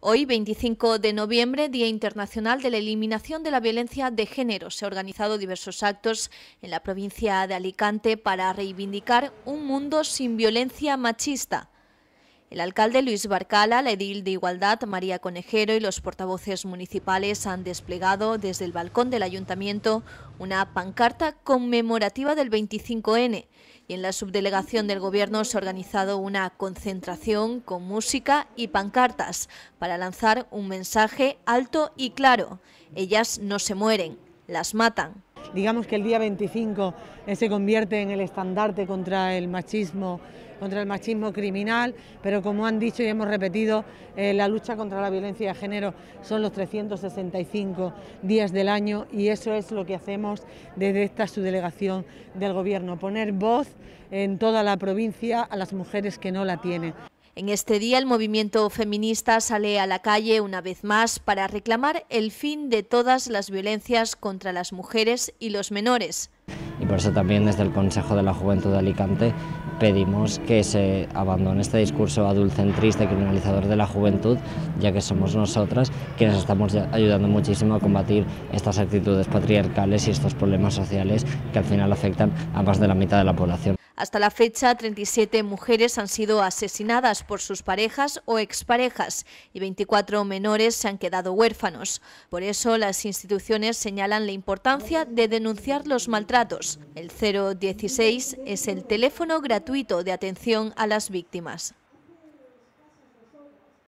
Hoy, 25 de noviembre, Día Internacional de la Eliminación de la Violencia de Género, se han organizado diversos actos en la provincia de Alicante para reivindicar un mundo sin violencia machista. El alcalde Luis Barcala, la edil de Igualdad María Conejero y los portavoces municipales han desplegado desde el balcón del ayuntamiento una pancarta conmemorativa del 25N y en la subdelegación del Gobierno se ha organizado una concentración con música y pancartas para lanzar un mensaje alto y claro. Ellas no se mueren, las matan digamos que el día 25 eh, se convierte en el estandarte contra el machismo, contra el machismo criminal, pero como han dicho y hemos repetido, eh, la lucha contra la violencia de género son los 365 días del año y eso es lo que hacemos desde esta subdelegación del Gobierno, poner voz en toda la provincia a las mujeres que no la tienen. En este día el movimiento feminista sale a la calle una vez más para reclamar el fin de todas las violencias contra las mujeres y los menores. Y por eso también desde el Consejo de la Juventud de Alicante pedimos que se abandone este discurso adulcentrista y criminalizador de la juventud, ya que somos nosotras quienes estamos ayudando muchísimo a combatir estas actitudes patriarcales y estos problemas sociales que al final afectan a más de la mitad de la población. Hasta la fecha, 37 mujeres han sido asesinadas por sus parejas o exparejas y 24 menores se han quedado huérfanos. Por eso, las instituciones señalan la importancia de denunciar los maltratos. El 016 es el teléfono gratuito de atención a las víctimas.